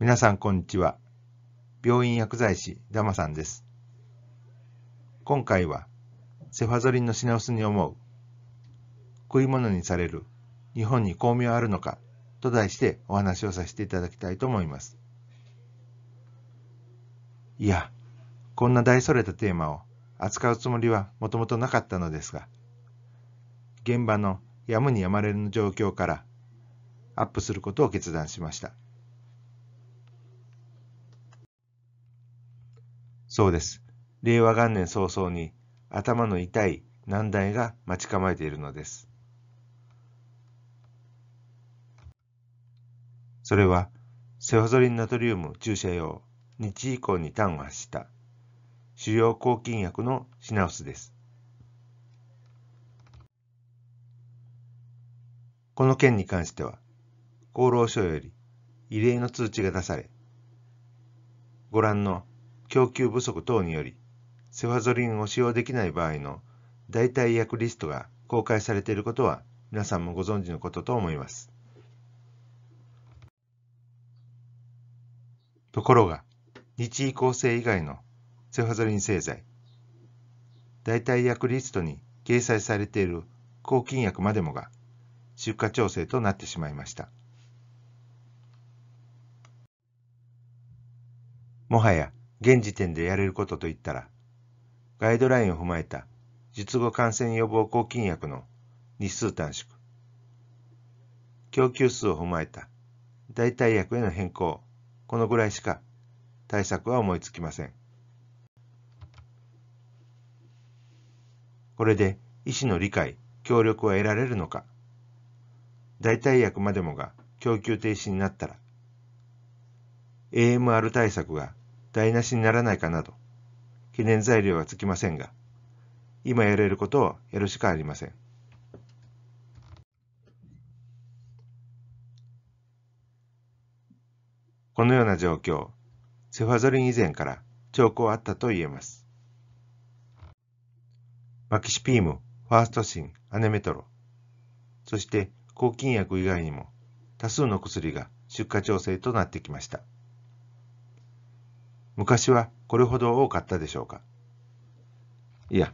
皆さんこんにちは。病院薬剤師ダマさんです。今回はセファゾリンの品薄に思う食い物にされる日本に巧妙あるのかと題してお話をさせていただきたいと思います。いや、こんな大それたテーマを扱うつもりはもともとなかったのですが、現場のやむにやまれぬ状況からアップすることを決断しました。そうです。令和元年早々に頭の痛い難題が待ち構えているのです。それは、セファゾリンナトリウム注射用日以降に端を発した主要抗菌薬の品薄です。この件に関しては、厚労省より異例の通知が出され、ご覧の供給不足等により、セファゾリンを使用できない場合の代替薬リストが公開されていることは皆さんもご存知のことと思います。ところが、日医抗生以外のセファゾリン製剤、代替薬リストに掲載されている抗菌薬までもが出荷調整となってしまいました。もはや現時点でやれることといったら、ガイドラインを踏まえた術後感染予防抗菌薬の日数短縮、供給数を踏まえた代替薬への変更、このぐらいしか対策は思いつきません。これで医師の理解、協力は得られるのか代替薬までもが供給停止になったら AMR 対策が台無しにならないかなど、懸念材料はつきませんが、今やれることをやるしかありません。このような状況、セファゾリン以前から兆候あったと言えます。マキシピーム、ファーストシン、アネメトロ、そして抗菌薬以外にも多数の薬が出荷調整となってきました。昔はこれほど多かったでしょうかいや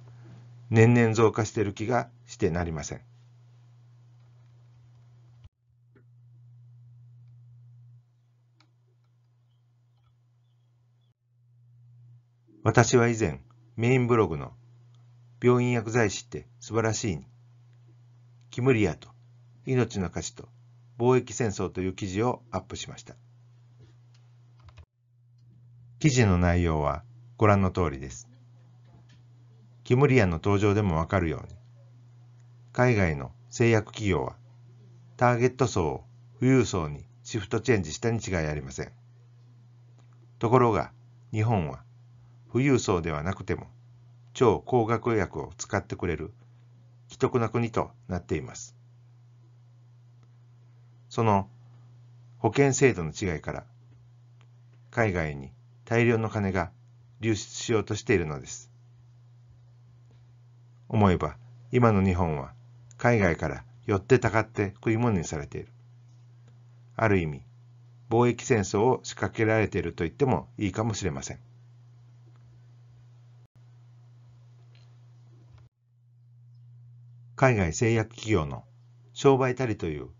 年々増加している気がしてなりません私は以前メインブログの「病院薬剤師って素晴らしいに」「キムリアと命の歌詞と貿易戦争」という記事をアップしました。記事の内容はご覧の通りです。キムリアンの登場でもわかるように、海外の製薬企業はターゲット層を富裕層にシフトチェンジしたに違いありません。ところが日本は富裕層ではなくても超高額薬を使ってくれる既得な国となっています。その保険制度の違いから海外に大量の金が流出しようとしているのです。思えば今の日本は海外から寄ってたかって食い物にされている。ある意味貿易戦争を仕掛けられていると言ってもいいかもしれません。海外製薬企業の商売たりという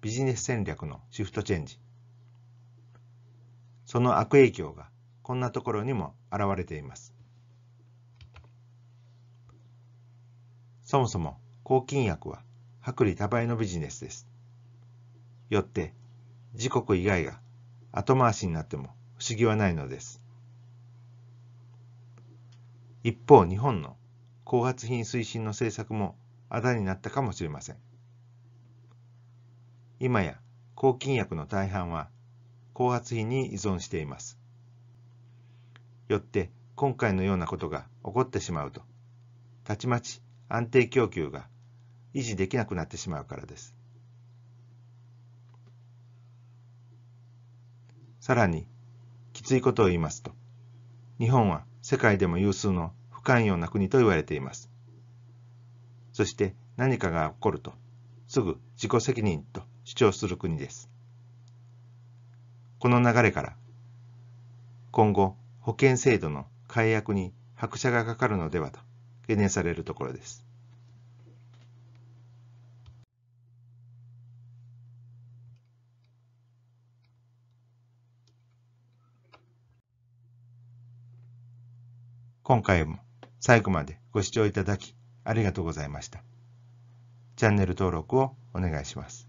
ビジネス戦略のシフトチェンジ。その悪影響がこんなところにも現れています。そもそも抗菌薬は薄利多倍のビジネスです。よって、時刻以外が後回しになっても不思議はないのです。一方、日本の後発品推進の政策もあだになったかもしれません。今や抗菌薬の大半は後発品に依存しています。よって今回のようなことが起こってしまうと、たちまち安定供給が維持できなくなってしまうからです。さらに、きついことを言いますと、日本は世界でも有数の不寛容な国と言われています。そして何かが起こると、すぐ自己責任と主張する国です。この流れから、今後保険制度の解約に拍車がかかるのではと懸念されるところです。今回も最後までご視聴いただきありがとうございました。チャンネル登録をお願いします。